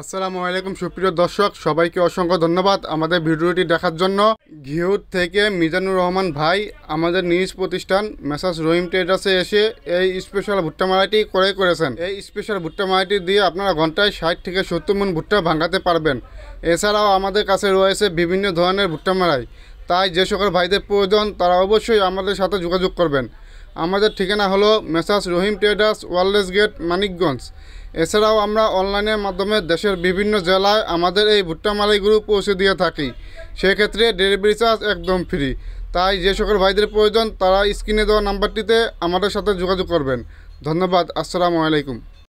আসসালামু আলাইকুম সুপ্রিয় দর্শক সবাইকে অসংখ্য ধন্যবাদ আমাদের ভিডিওটি দেখার জন্য ঘিউর থেকে মিজানুর রহমান ভাই আমাদের নিজ প্রতিষ্ঠান মেসাজ রহিম ট্রেডার্সে এসে এই স্পেশাল ভুট্টা মালাটি ক্রয় করেছেন এই স্পেশাল ভুট্টা মালাটি দিয়ে আপনারা ঘন্টায় ষাট থেকে সত্তর মন ভুট্টা ভাঙাতে পারবেন এছাড়াও আমাদের কাছে রয়েছে বিভিন্ন ধরনের ভুট্টা মালাই তাই যে সকল ভাইদের প্রয়োজন তারা অবশ্যই আমাদের সাথে যোগাযোগ করবেন আমাদের ঠিকানা হলো মেসাজ Rahim traders wireless gate Manikganj এছাড়াও আমরা অনলাইনের মাধ্যমে দেশের বিভিন্ন জেলায় আমাদের এই ভুট্টা মালাইগুলো পৌঁছে দিয়ে থাকি সেক্ষেত্রে ডেলিভারি চার্জ একদম ফ্রি তাই যে সকল ভাইদের প্রয়োজন তারা স্ক্রিনে দেওয়া নাম্বারটিতে আমাদের সাথে যোগাযোগ করবেন ধন্যবাদ আসসালামু আলাইকুম